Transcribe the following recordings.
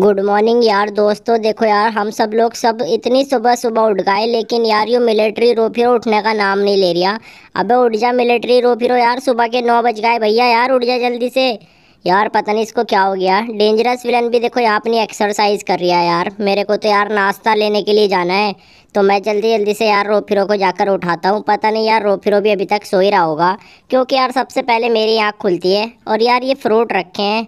good morning यार दोस्तों देखो यार हम सब लोग सब इतनी सुबह सुबह उठ गए लेकिन यार यू मिलिट्री रो फिर उठने का नाम नहीं ले रहा अबे उठ जा मिलिट्री रो फिर यार सुबह के नौ बज गए भैया यार उठ जा जल्दी से यार पता नहीं इसको क्या हो गया डेंजरस विलन भी देखो यहाँ अपनी एक्सरसाइज कर रहा है यार मेरे को तो यार नाश्ता लेने के लिए जाना है तो मैं जल्दी जल्दी से यार रोफिरो को जाकर उठाता हूँ पता नहीं यार रोफिरो भी अभी तक सो ही रहा होगा क्योंकि यार सबसे पहले मेरी आँख खुलती है और यार ये फ्रूट रखे हैं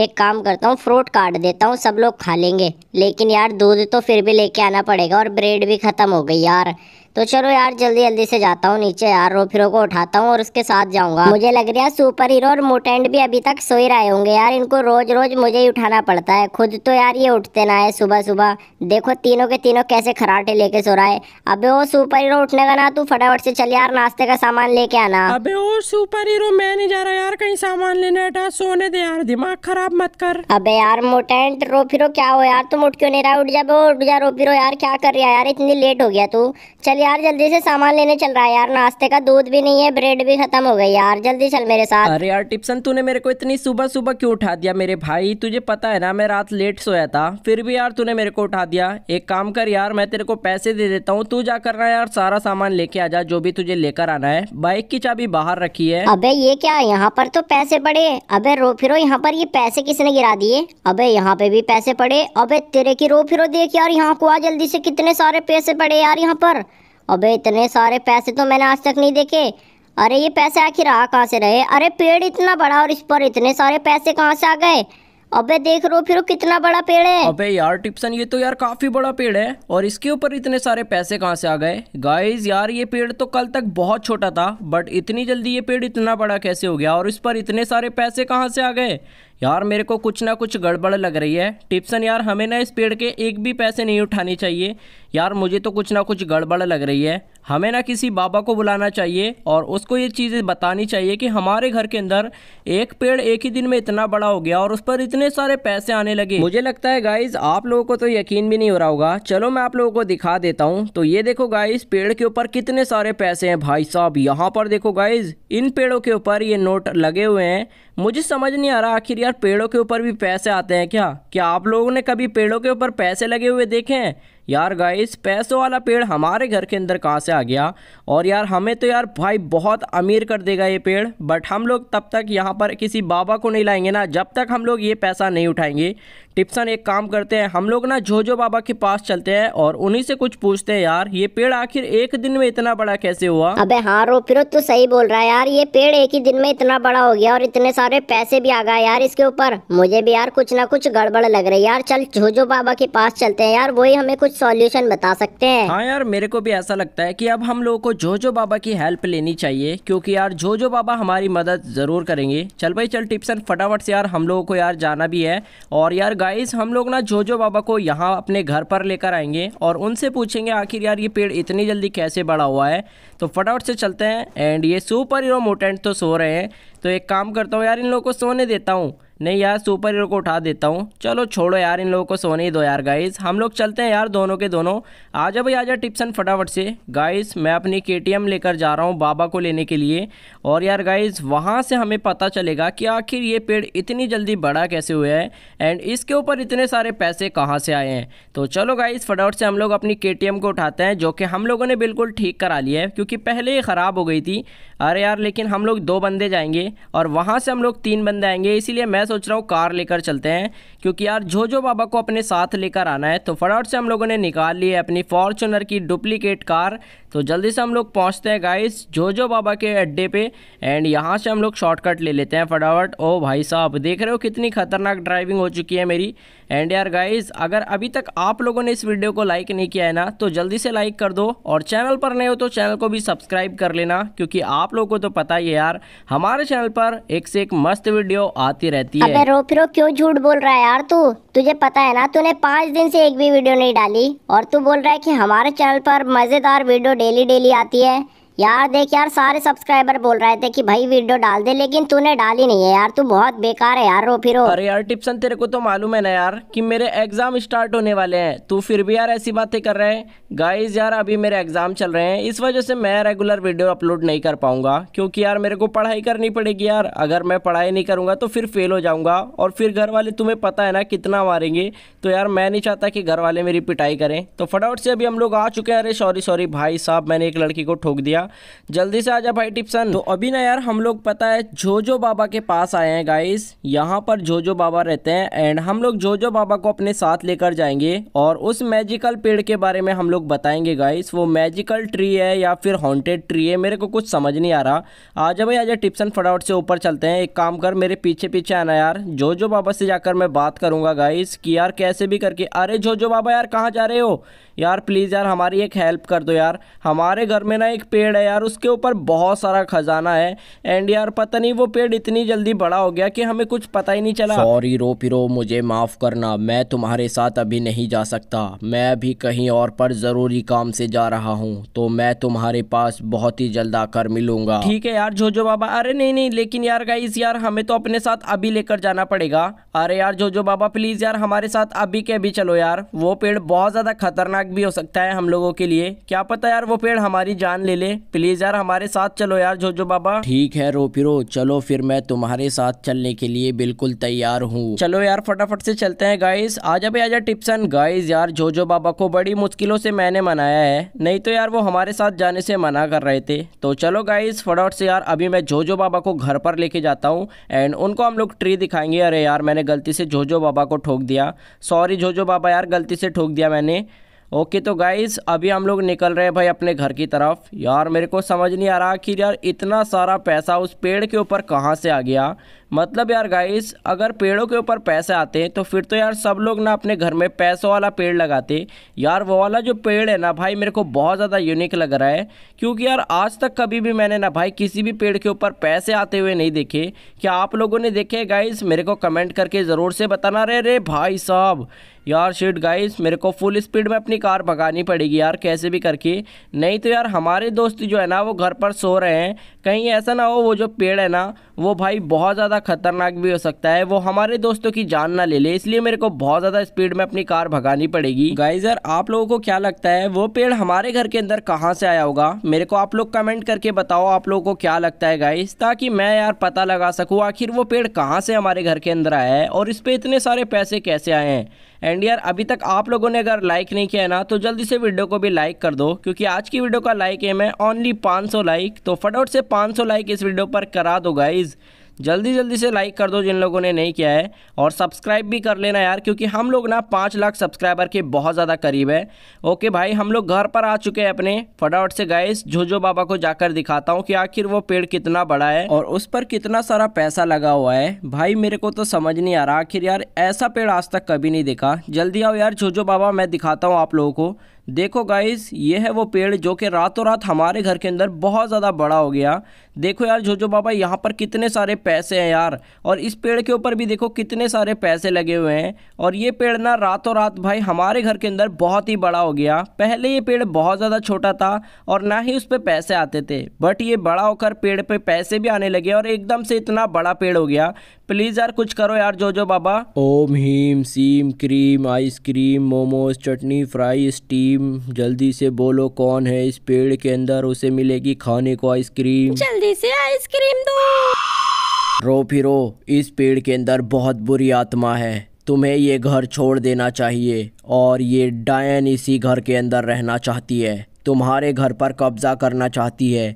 एक काम करता हूँ फ्रूट काट देता हूँ सब लोग खा लेंगे लेकिन यार दूध तो फिर भी लेके आना पड़ेगा और ब्रेड भी ख़त्म हो गई यार तो चलो यार जल्दी जल्दी से जाता हूँ नीचे यार रोफिरो को उठाता हूँ और उसके साथ जाऊंगा मुझे लग रहा है सुपर हीरो और मोटेंट भी अभी तक सो ही रहे होंगे यार इनको रोज रोज मुझे ही उठाना पड़ता है खुद तो यार ये उठते ना है सुबह सुबह देखो तीनों के तीनों कैसे खराटे लेके सो रहा है अबे वो सुपर हीरो उठने का ना तू फटाफट से चल यार नाश्ते का सामान लेके आना अबे वो सुपर हीरो मैं नहीं जा रहा यार कहीं सामान लेने हटा सोने दे यार दिमाग खराब मत कर अबे यार मोटेंट रोफिरो क्या हो यार तुम उठ क्यों नहीं रहा उठ जा उठ जा रोफिरो यार क्या कर रहा है यार इतनी लेट हो गया तू चल यार जल्दी से सामान लेने चल रहा है यार नाश्ते का दूध भी नहीं है ब्रेड भी खत्म हो गई यार जल्दी चल मेरे साथ अरे यार टिप्सन तूने मेरे को इतनी सुबह सुबह क्यों उठा दिया मेरे भाई तुझे पता है ना मैं रात लेट सोया था फिर भी यार तूने मेरे को उठा दिया एक काम कर यार मैं तेरे को पैसे दे देता हूँ तू जा कर रहा है यार सारा सामान लेके आ जा जो भी तुझे लेकर आना है बाइक की चाबी बाहर रखी है अबे ये क्या यहाँ पर तो पैसे पड़े अबे रो फिरो यहाँ पर ये पैसे किसने गिरा दिए अबे यहाँ पे भी पैसे पड़े अबे तेरे की रो फिरो देख यार यहाँ को आ जल्दी से कितने सारे पैसे पड़े यार यहाँ पर अबे इतने सारे पैसे तो मैंने आज तक नहीं देखे अरे ये पैसे आखिर आ कहाँ से रहे अरे पेड़ इतना बड़ा और इस पर इतने सारे पैसे कहाँ से आ गए अबे देख रो फिर कितना बड़ा पेड़ है अबे यार टिप्सन ये तो यार काफी बड़ा पेड़ है और इसके ऊपर इतने सारे पैसे कहाँ से आ गए गाइस यार ये पेड़ तो कल तक बहुत छोटा था बट इतनी जल्दी ये पेड़ इतना बड़ा कैसे हो गया और इस पर इतने सारे पैसे कहाँ से आ गए यार मेरे को कुछ ना कुछ गड़बड़ लग रही है टिप्सन यार हमें ना इस पेड़ के एक भी पैसे नहीं उठाने चाहिए यार मुझे तो कुछ ना कुछ गड़बड़ लग रही है हमें ना किसी बाबा को बुलाना चाहिए और उसको ये चीज़ें बतानी चाहिए कि हमारे घर के अंदर एक पेड़ एक ही दिन में इतना बड़ा हो गया और उस पर इतने सारे पैसे आने लगे मुझे लगता है गाइज आप लोगों को तो यकीन भी नहीं हो रहा होगा चलो मैं आप लोगों को दिखा देता हूँ तो ये देखो गाइज पेड़ के ऊपर कितने सारे पैसे हैं भाई साहब यहाँ पर देखो गाइज इन पेड़ों के ऊपर ये नोट लगे हुए हैं मुझे समझ नहीं आ रहा आखिर यार पेड़ों के ऊपर भी पैसे आते हैं क्या क्या आप लोगों ने कभी पेड़ों के ऊपर पैसे लगे हुए देखे हैं यार गाइस पैसों वाला पेड़ हमारे घर के अंदर कहाँ से आ गया और यार हमें तो यार भाई बहुत अमीर कर देगा ये पेड़ बट हम लोग तब तक यहाँ पर किसी बाबा को नहीं लाएंगे ना जब तक हम लोग ये पैसा नहीं उठाएंगे टिप्सन एक काम करते हैं हम लोग ना जोजो बाबा के पास चलते हैं और उन्हीं से कुछ पूछते हैं यार ये पेड़ आखिर एक दिन में इतना बड़ा कैसे हुआ अबे हाँ रो फिर तो सही बोल रहा है यार ये पेड़ एक ही दिन में इतना बड़ा हो गया और इतने सारे पैसे भी आ गए यार इसके ऊपर मुझे भी यार कुछ ना कुछ गड़बड़ लग रही है यार चल जोजो बाबा के पास चलते हैं यार वही हमें कुछ कुछ सॉल्यूशन बता सकते हैं हाँ यार मेरे को भी ऐसा लगता है कि अब हम लोगों को जोजो बाबा की हेल्प लेनी चाहिए क्योंकि यार जोजो बाबा हमारी मदद जरूर करेंगे चल भाई चल टिप्सन फटाफट से यार हम लोगों को यार जाना भी है और यार गाइस हम लोग ना जोजो बाबा को यहाँ अपने घर पर लेकर आएंगे और उनसे पूछेंगे आखिर यार ये पेड़ इतनी जल्दी कैसे बड़ा हुआ है तो फटाफट से चलते हैं एंड ये सुपर हीरो मोटेंट तो सो रहे हैं तो एक काम करता हूँ यार इन लोगों को सोने देता हूँ नहीं यार सुपर हीरो को उठा देता हूँ चलो छोड़ो यार इन लोगों को सोने ही दो यार गाइस हम लोग चलते हैं यार दोनों के दोनों आ जा भाई आ जाओ टिप्सन फटाफट से गाइस मैं अपनी के लेकर जा रहा हूँ बाबा को लेने के लिए और यार गाइस वहाँ से हमें पता चलेगा कि आखिर ये पेड़ इतनी जल्दी बड़ा कैसे हुआ है एंड इसके ऊपर इतने सारे पैसे कहाँ से आए हैं तो चलो गाइस फटाफट से हम लोग अपनी के को उठाते हैं जो कि हम लोगों ने बिल्कुल ठीक करा लिया है क्योंकि पहले ही ख़राब हो गई थी अरे यार लेकिन हम लोग दो बंदे जाएंगे और वहाँ से हम लोग तीन बंदे आएंगे इसीलिए मैं सोच रहा हूँ कार लेकर चलते हैं क्योंकि यार जो जो बाबा को अपने साथ लेकर आना है तो फटाफट से हम लोगों ने निकाल ली है अपनी फॉर्चुनर की डुप्लीकेट कार तो जल्दी से हम लोग पहुँचते हैं गाइस जो जो बाबा के अड्डे पे एंड यहाँ से हम लोग शॉर्टकट ले लेते हैं फटाफट ओ भाई साहब देख रहे हो कितनी खतरनाक ड्राइविंग हो चुकी है मेरी एंड यार गाइस अगर अभी तक आप लोगों ने इस वीडियो को लाइक नहीं किया है ना तो जल्दी से लाइक कर दो और चैनल पर नए हो तो चैनल को भी सब्सक्राइब कर लेना क्योंकि आप लोगों को तो पता ही है यार हमारे चैनल पर एक से एक मस्त वीडियो आती रहती है है अबे रो फिरो क्यों झूठ बोल रहा है यार तू तुझे पता है ना तूने पाँच दिन से एक भी वीडियो नहीं डाली और तू बोल रहा है कि हमारे चैनल पर मज़ेदार वीडियो डेली डेली आती है यार देख यार सारे सब्सक्राइबर बोल रहे थे कि भाई वीडियो डाल दे लेकिन तूने डाली नहीं है यार तू बहुत बेकार है यार रो फिर अरे यार टिप्सन तेरे को तो मालूम है ना यार कि मेरे एग्जाम स्टार्ट होने वाले हैं तू फिर भी यार ऐसी बातें कर रहे हैं गाइज यार अभी मेरे एग्जाम चल रहे हैं इस वजह से मैं रेगुलर वीडियो अपलोड नहीं कर पाऊंगा क्योंकि यार मेरे को पढ़ाई करनी पड़ेगी यार अगर मैं पढ़ाई नहीं करूंगा तो फिर फेल हो जाऊंगा और फिर घर वाले तुम्हें पता है ना कितना मारेंगे तो यार मैं नहीं चाहता कि घर वाले मेरी पिटाई करें तो फटाफट से अभी हम लोग आ चुके हैं अरे सॉरी सॉरी भाई साहब मैंने एक लड़की को ठोक दिया गया जल्दी से आ जा भाई टिप्सन तो अभी ना यार हम लोग पता है जोजो बाबा के पास आए हैं गाइस यहाँ पर जोजो बाबा रहते हैं एंड हम लोग जोजो बाबा को अपने साथ लेकर जाएंगे और उस मैजिकल पेड़ के बारे में हम लोग बताएंगे गाइस वो मैजिकल ट्री है या फिर हॉन्टेड ट्री है मेरे को कुछ समझ नहीं आ रहा आ जा भाई आजा टिप्सन फटाफट से ऊपर चलते हैं एक काम कर मेरे पीछे पीछे आना यार जोजो बाबा से जाकर मैं बात करूंगा गाइस कि यार कैसे भी करके अरे जोजो बाबा यार कहाँ जा रहे हो यार प्लीज़ यार हमारी एक हेल्प कर दो यार हमारे घर में ना एक पेड़ है यार उसके ऊपर बहुत सारा खजाना है एंड यार पता नहीं वो पेड़ इतनी जल्दी बड़ा हो गया कि हमें कुछ पता ही नहीं चला सॉरी रो पिरो मुझे माफ़ करना मैं तुम्हारे साथ अभी नहीं जा सकता मैं अभी कहीं और पर ज़रूरी काम से जा रहा हूँ तो मैं तुम्हारे पास बहुत ही जल्द आकर मिलूंगा ठीक है यार जोजो बाबा अरे नहीं नहीं लेकिन यार गाइस यार हमें तो अपने साथ अभी लेकर जाना पड़ेगा अरे यार जोजो बाबा प्लीज़ यार हमारे साथ अभी के अभी चलो यार वो पेड़ बहुत ज़्यादा खतरनाक खतरनाक भी हो सकता है हम लोगों के लिए क्या पता यार वो पेड़ हमारी जान ले ले प्लीज यार हमारे साथ चलो यार जोजो बाबा ठीक है रो फिर चलो फिर मैं तुम्हारे साथ चलने के लिए बिल्कुल तैयार हूँ चलो यार फटाफट से चलते हैं गाइस आज अभी आजा टिप्सन गाइस यार जोजो बाबा को बड़ी मुश्किलों से मैंने मनाया है नहीं तो यार वो हमारे साथ जाने से मना कर रहे थे तो चलो गाइस फटाफट से यार अभी मैं जोजो बाबा को घर पर लेके जाता हूँ एंड उनको हम लोग ट्री दिखाएंगे अरे यार मैंने गलती से जोजो बाबा को ठोक दिया सॉरी जोजो बाबा यार गलती से ठोक दिया मैंने ओके तो गाइज अभी हम लोग निकल रहे हैं भाई अपने घर की तरफ यार मेरे को समझ नहीं आ रहा कि यार इतना सारा पैसा उस पेड़ के ऊपर कहाँ से आ गया मतलब यार गाइस अगर पेड़ों के ऊपर पैसे आते हैं तो फिर तो यार सब लोग ना अपने घर में पैसों वाला पेड़ लगाते यार वो वाला जो पेड़ है ना भाई मेरे को बहुत ज़्यादा यूनिक लग रहा है क्योंकि यार आज तक कभी भी मैंने ना भाई किसी भी पेड़ के ऊपर पैसे आते हुए नहीं देखे क्या आप लोगों ने देखे गाइस मेरे को कमेंट करके ज़रूर से बताना रे रे भाई साहब यार शिट गाइस मेरे को फुल स्पीड में अपनी कार भगानी पड़ेगी यार कैसे भी करके नहीं तो यार हमारे दोस्त जो है ना वो घर पर सो रहे हैं कहीं ऐसा ना हो वो जो पेड़ है ना वो भाई बहुत ज़्यादा ख़तरनाक भी हो सकता है वो हमारे दोस्तों की जान ना ले ले इसलिए मेरे को बहुत ज़्यादा स्पीड में अपनी कार भगानी पड़ेगी गाइजर आप लोगों को क्या लगता है वो पेड़ हमारे घर के अंदर कहाँ से आया होगा मेरे को आप लोग कमेंट करके बताओ आप लोगों को क्या लगता है गाइज ताकि मैं यार पता लगा सकूँ आखिर वो पेड़ कहाँ से हमारे घर के अंदर आया है और इस पर इतने सारे पैसे कैसे आए हैं एंड यार अभी तक आप लोगों ने अगर लाइक नहीं किया है ना तो जल्दी से वीडियो को भी लाइक कर दो क्योंकि आज की वीडियो का लाइक एम है ओनली 500 लाइक तो फटाफट से 500 लाइक इस वीडियो पर करा दो गाइज़ जल्दी जल्दी से लाइक कर दो जिन लोगों ने नहीं किया है और सब्सक्राइब भी कर लेना यार क्योंकि हम लोग ना पाँच लाख सब्सक्राइबर के बहुत ज़्यादा करीब है ओके भाई हम लोग घर पर आ चुके हैं अपने फटाफट से गाइस जोजो बाबा को जाकर दिखाता हूँ कि आखिर वो पेड़ कितना बड़ा है और उस पर कितना सारा पैसा लगा हुआ है भाई मेरे को तो समझ नहीं आ रहा आखिर यार ऐसा पेड़ आज तक कभी नहीं देखा जल्दी आओ यार जोजो बाबा मैं दिखाता हूँ आप लोगों को देखो गाइस ये है वो पेड़ जो कि रातों रात हमारे घर के अंदर बहुत ज़्यादा बड़ा हो गया देखो यार जोजो बाबा यहाँ पर कितने सारे पैसे हैं यार और इस पेड़ के ऊपर भी देखो कितने सारे पैसे लगे हुए हैं और ये पेड़ ना रातों रात भाई हमारे घर के अंदर बहुत ही बड़ा हो गया पहले ये पेड़ बहुत ज़्यादा छोटा था और ना ही उस पर पैसे आते थे बट ये बड़ा होकर पेड़ पर पे पैसे भी आने लगे और एकदम से इतना बड़ा पेड़ हो गया प्लीज़ यार कुछ करो यार जोजो बाबा ओम हीम सीम cream ice cream momos chutney fry steam जल्दी से बोलो कौन है इस पेड़ के अंदर उसे मिलेगी खाने को आइसक्रीम जल्दी से आइसक्रीम दो रो फिरो इस पेड़ के अंदर बहुत बुरी आत्मा है तुम्हें ये घर छोड़ देना चाहिए और ये डायन इसी घर के अंदर रहना चाहती है तुम्हारे घर पर कब्जा करना चाहती है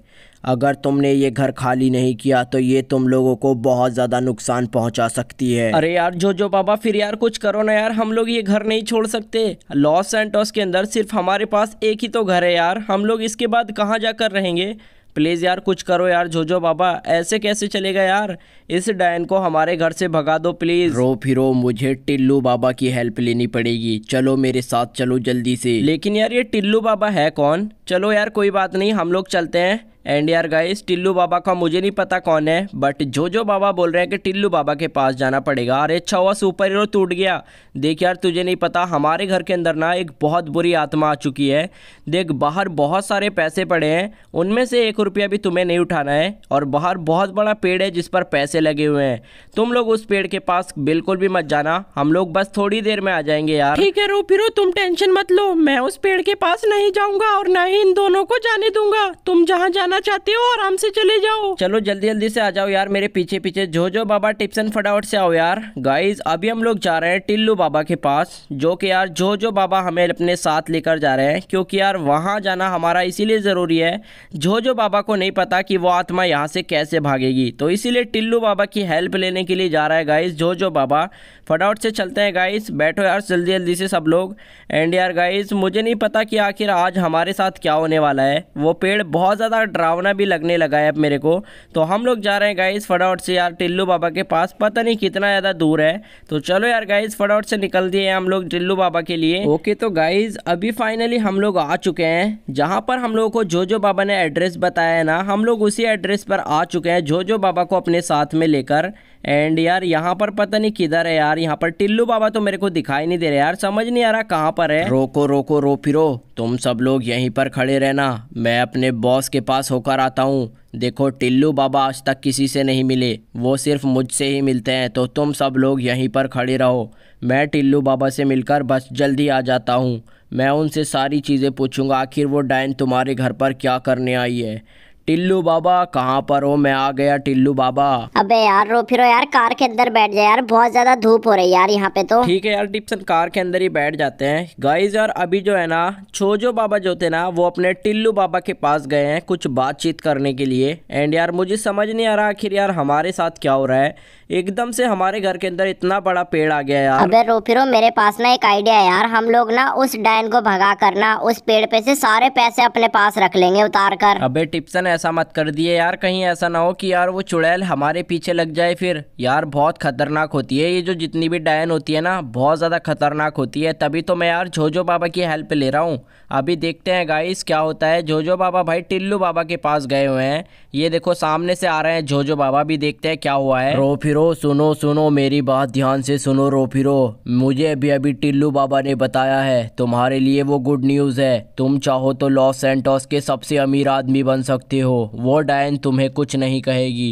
अगर तुमने ये घर खाली नहीं किया तो ये तुम लोगों को बहुत ज़्यादा नुकसान पहुंचा सकती है अरे यार जो जो बाबा फिर यार कुछ करो ना यार हम लोग ये घर नहीं छोड़ सकते लॉस एंटोस के अंदर सिर्फ हमारे पास एक ही तो घर है यार हम लोग इसके बाद कहाँ जाकर रहेंगे प्लीज़ यार कुछ करो यार जोजो बाबा ऐसे कैसे चलेगा यार इस डायन को हमारे घर से भगा दो प्लीज़ रो फिरो मुझे टिल्लू बाबा की हेल्प लेनी पड़ेगी चलो मेरे साथ चलो जल्दी से लेकिन यार ये टिल्लू बाबा है कौन चलो यार कोई बात नहीं हम लोग चलते हैं एंड यार गाइस टिल्लू बाबा का मुझे नहीं पता कौन है बट जो जो बाबा बोल रहे हैं कि टिल्लू बाबा के पास जाना पड़ेगा अरे अच्छा हुआ सुपर हीरो टूट गया देख यार तुझे नहीं पता हमारे घर के अंदर ना एक बहुत बुरी आत्मा आ चुकी है देख बाहर बहुत सारे पैसे पड़े हैं उनमें से एक रुपया भी तुम्हें नहीं उठाना है और बाहर बहुत बड़ा पेड़ है जिस पर पैसे लगे हुए हैं तुम लोग उस पेड़ के पास बिल्कुल भी मत जाना हम लोग बस थोड़ी देर में आ जाएंगे यार ठीक है रूपीरो तुम टेंशन मत लो मैं उस पेड़ के पास नहीं जाऊंगा और ना ही इन दोनों को जाने दूंगा तुम जहाँ जाना करना चाहते हो आराम से चले जाओ चलो जल्दी जल्दी से आ जाओ यार मेरे पीछे पीछे जो जो बाबा टिप्स एंड फटाफट से आओ यार गाइज अभी हम लोग जा रहे हैं टिल्लू बाबा के पास जो कि यार जो जो बाबा हमें अपने साथ लेकर जा रहे हैं क्योंकि यार वहाँ जाना हमारा इसीलिए ज़रूरी है जो जो बाबा को नहीं पता कि वो आत्मा यहाँ से कैसे भागेगी तो इसीलिए टिल्लू बाबा की हेल्प लेने के लिए जा रहा है गाइज जो जो बाबा फटाफट से चलते हैं गाइज बैठो यार जल्दी जल्दी से सब लोग एंड यार गाइज मुझे नहीं पता कि आखिर आज हमारे साथ क्या होने वाला है वो पेड़ बहुत ज़्यादा डरावना भी लगने लगा है अब मेरे को तो हम लोग जा रहे हैं गाइस फटाफट से यार टिल्लू बाबा के पास पता नहीं कितना ज़्यादा दूर है तो चलो यार गाइस फटाफट से निकल दिए हम लोग टिल्लू बाबा के लिए ओके तो गाइज अभी फाइनली हम लोग आ चुके हैं जहाँ पर हम लोगों को जो जो बाबा ने एड्रेस बताया है ना हम लोग उसी एड्रेस पर आ चुके हैं जो जो बाबा को अपने साथ में लेकर एंड यार यहाँ पर पता नहीं किधर है यार यहाँ पर टिल्लू बाबा तो मेरे को दिखाई नहीं दे रहे यार समझ नहीं आ रहा कहाँ पर है रोको रोको रो फिरो तुम सब लोग यहीं पर खड़े रहना मैं अपने बॉस के पास होकर आता हूँ देखो टिल्लू बाबा आज तक किसी से नहीं मिले वो सिर्फ मुझसे ही मिलते हैं तो तुम सब लोग यहीं पर खड़े रहो मैं टिल्लू बाबा से मिलकर बस जल्दी आ जाता हूँ मैं उनसे सारी चीज़ें पूछूंगा आखिर वो डायन तुम्हारे घर पर क्या करने आई है टिल्लू बाबा कहाँ पर हो मैं आ गया टिल्लू बाबा अबे यार रो फिर यार कार के अंदर बैठ जाए यार बहुत ज्यादा धूप हो रही है यार यहाँ पे तो ठीक है यार टिप्सन कार के अंदर ही बैठ जाते हैं गाइज यार अभी जो है ना छोजो बाबा जो थे ना वो अपने टिल्लू बाबा के पास गए हैं कुछ बातचीत करने के लिए एंड यार मुझे समझ नहीं आ रहा आखिर यार हमारे साथ क्या हो रहा है एकदम से हमारे घर के अंदर इतना बड़ा पेड़ आ गया यार अबे रोफिरो मेरे पास ना एक आइडिया है यार हम लोग ना उस डायन को भगा कर ना उस पेड़ पे से सारे पैसे अपने पास रख लेंगे उतार कर अबे टिप्सन ऐसा मत कर दिए यार कहीं ऐसा ना हो कि यार वो चुड़ैल हमारे पीछे लग जाए फिर यार बहुत खतरनाक होती है ये जो जितनी भी डायन होती है ना बहुत ज़्यादा खतरनाक होती है तभी तो मैं यार जोजो बाबा की हेल्प ले रहा हूँ अभी देखते हैं गाइस क्या होता है जोजो बाबा भाई टिल्लू बाबा के पास गए हुए हैं ये देखो सामने से आ रहे हैं जोजो बाबा भी देखते हैं क्या हुआ है रो फिरो सुनो सुनो मेरी बात ध्यान से सुनो रो फिरो मुझे अभी अभी टिल्लू बाबा ने बताया है तुम्हारे लिए वो गुड न्यूज़ है तुम चाहो तो लॉस एंटोस के सबसे अमीर आदमी बन सकते हो वो डायन तुम्हें कुछ नहीं कहेगी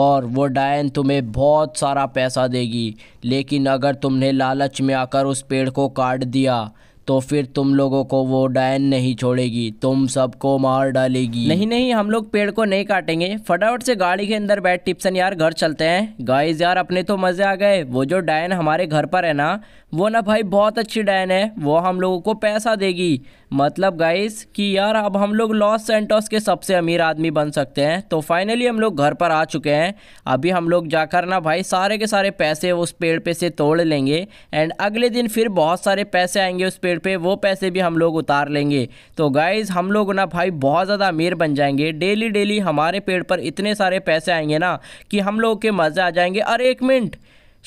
और वो डायन तुम्हें बहुत सारा पैसा देगी लेकिन अगर तुमने लालच में आकर उस पेड़ को काट दिया तो फिर तुम लोगों को वो डायन नहीं छोड़ेगी तुम सबको मार डालेगी नहीं नहीं हम लोग पेड़ को नहीं काटेंगे फटाफट से गाड़ी के अंदर बैठ टिप्सन यार घर चलते हैं गाइस यार अपने तो मज़े आ गए वो जो डायन हमारे घर पर है ना वो ना भाई बहुत अच्छी डायन है वो हम लोगों को पैसा देगी मतलब गाइस कि यार अब हम लोग लॉस सेंटोस के सबसे अमीर आदमी बन सकते हैं तो फाइनली हम लोग घर पर आ चुके हैं अभी हम लोग जाकर ना भाई सारे के सारे पैसे उस पेड़ पे से तोड़ लेंगे एंड अगले दिन फिर बहुत सारे पैसे आएंगे उस पेड़ पेड़ पे वो पैसे भी हम लोग उतार लेंगे तो गाइज़ हम लोग ना भाई बहुत ज़्यादा अमीर बन जाएंगे डेली डेली हमारे पेड़ पर इतने सारे पैसे आएंगे ना कि हम लोग के मज़े आ जाएंगे अरे एक मिनट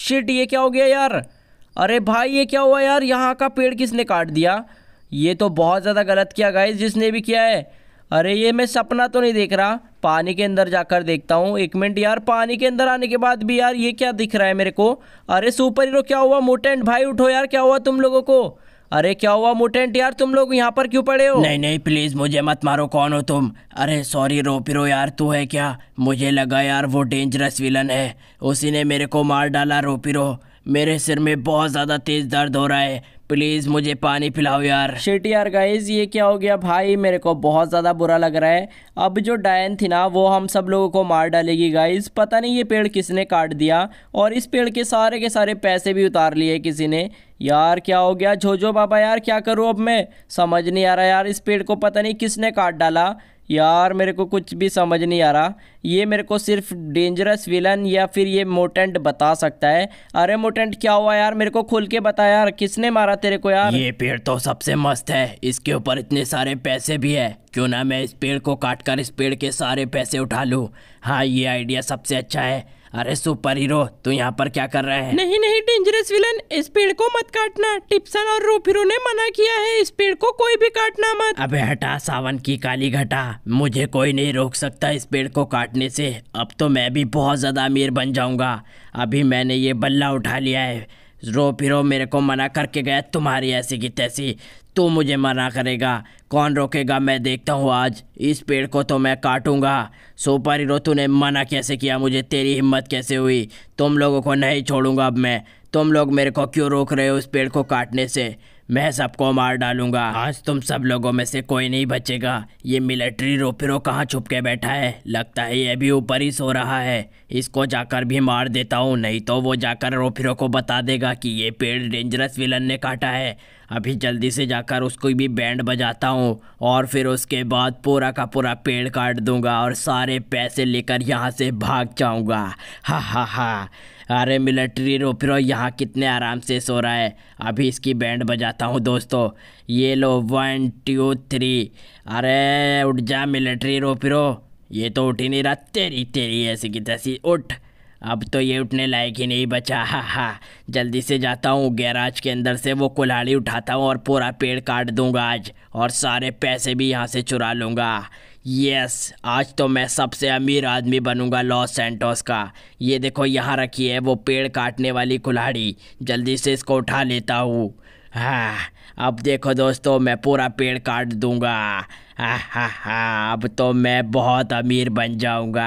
शिट ये क्या हो गया यार अरे भाई ये क्या हुआ यार यहाँ का पेड़ किसने काट दिया ये तो बहुत ज़्यादा गलत किया गाइज जिसने भी किया है अरे ये मैं सपना तो नहीं देख रहा पानी के अंदर जाकर देखता हूँ एक मिनट यार पानी के अंदर आने के बाद भी यार ये क्या दिख रहा है मेरे को अरे सुपर हीरो क्या हुआ मोटेंट भाई उठो यार क्या हुआ तुम लोगों को अरे क्या हुआ मुटेंट यार तुम लोग यहाँ पर क्यों पड़े हो नहीं नहीं प्लीज मुझे मत मारो कौन हो तुम अरे सॉरी पिरो यार तू है क्या मुझे लगा यार वो डेंजरस विलन है उसी ने मेरे को मार डाला पिरो मेरे सिर में बहुत ज़्यादा तेज़ दर्द हो रहा है प्लीज़ मुझे पानी पिलाओ यार शेट यार गाइज ये क्या हो गया भाई मेरे को बहुत ज़्यादा बुरा लग रहा है अब जो डायन थी ना वो हम सब लोगों को मार डालेगी गाइज पता नहीं ये पेड़ किसने काट दिया और इस पेड़ के सारे के सारे पैसे भी उतार लिए किसी ने यार क्या हो गया झोझो बाबा यार क्या करूँ अब मैं समझ नहीं आ रहा यार इस पेड़ को पता नहीं किसने काट डाला यार मेरे को कुछ भी समझ नहीं आ रहा ये मेरे को सिर्फ डेंजरस विलन या फिर ये मोटेंट बता सकता है अरे मोटेंट क्या हुआ यार मेरे को खुल के बता यार किसने मारा तेरे को यार ये पेड़ तो सबसे मस्त है इसके ऊपर इतने सारे पैसे भी है क्यों ना मैं इस पेड़ को काट कर इस पेड़ के सारे पैसे उठा लूँ हाँ ये आइडिया सबसे अच्छा है अरे सुपर हीरो तू यहाँ पर क्या कर रहे हैं नहीं नहीं डेंजरस विलन इस पेड़ को मत काटना टिप्सन और रोफिरो ने मना किया है इस पेड़ को कोई भी काटना मत अबे हटा सावन की काली घटा मुझे कोई नहीं रोक सकता इस पेड़ को काटने से अब तो मैं भी बहुत ज्यादा अमीर बन जाऊंगा अभी मैंने ये बल्ला उठा लिया है रो फिरो मेरे को मना करके गया तुम्हारी ऐसी की तैसी तो मुझे मना करेगा कौन रोकेगा मैं देखता हूँ आज इस पेड़ को तो मैं काटूंगा सोपारी रो तूने मना कैसे किया मुझे तेरी हिम्मत कैसे हुई तुम लोगों को नहीं छोड़ूंगा अब मैं तुम लोग मेरे को क्यों रोक रहे हो इस पेड़ को काटने से मैं सबको मार डालूंगा आज तुम सब लोगों में से कोई नहीं बचेगा ये मिलिट्री रोपिरो कहाँ छुप के बैठा है लगता है ये भी ऊपर ही सो रहा है इसको जाकर भी मार देता हूँ नहीं तो वो जाकर रोपिरो को बता देगा कि ये पेड़ डेंजरस विलन ने काटा है अभी जल्दी से जाकर उसको भी बैंड बजाता हूँ और फिर उसके बाद पूरा का पूरा पेड़ काट दूंगा और सारे पैसे लेकर यहाँ से भाग जाऊँगा हा हा हा अरे मिलिट्री फिर यहाँ कितने आराम से सो रहा है अभी इसकी बैंड बजाता हूँ दोस्तों ये लो वन टू थ्री अरे उठ जा मिलिट्री फिर ये तो उठ ही नहीं रहा तेरी तेरी ऐसी की तैसी उठ अब तो ये उठने लायक ही नहीं बचा हा हा जल्दी से जाता हूँ गैराज के अंदर से वो कुल्हाड़ी उठाता हूँ और पूरा पेड़ काट दूंगा आज और सारे पैसे भी यहाँ से चुरा लूँगा यस आज तो मैं सबसे अमीर आदमी बनूंगा लॉस सेंटोस का ये देखो यहाँ रखी है वो पेड़ काटने वाली कुल्हाड़ी जल्दी से इसको उठा लेता हूँ हाँ अब देखो दोस्तों मैं पूरा पेड़ काट दूंगा हाँ हाँ हाँ अब तो मैं बहुत अमीर बन जाऊंगा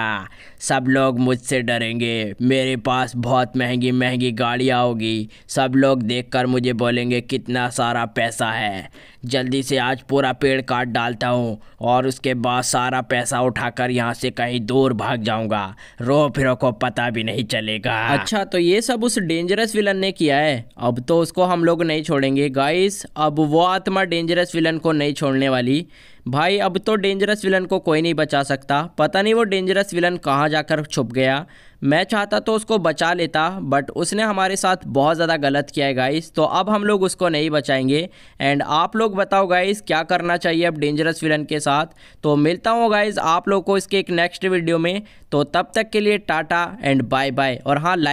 सब लोग मुझसे डरेंगे मेरे पास बहुत महंगी महंगी गाड़ियाँ होगी सब लोग देखकर मुझे बोलेंगे कितना सारा पैसा है जल्दी से आज पूरा पेड़ काट डालता हूँ और उसके बाद सारा पैसा उठाकर यहाँ से कहीं दूर भाग जाऊँगा रो फिरो को पता भी नहीं चलेगा अच्छा तो ये सब उस डेंजरस विलन ने किया है अब तो उसको हम लोग नहीं छोड़ेंगे गाइस अब वो आत्मा डेंजरस विलन को नहीं छोड़ने वाली भाई अब तो डेंजरस विलन को कोई नहीं बचा सकता पता नहीं वो डेंजरस विलन कहाँ वहाँ जाकर छुप गया मैं चाहता तो उसको बचा लेता बट उसने हमारे साथ बहुत ज़्यादा गलत किया है गाइस तो अब हम लोग उसको नहीं बचाएंगे एंड आप लोग बताओ गाइस क्या करना चाहिए अब डेंजरस विलन के साथ तो मिलता हूँ गाइस आप लोग को इसके एक नेक्स्ट वीडियो में तो तब तक के लिए टाटा एंड बाय बाय और हाँ लाइक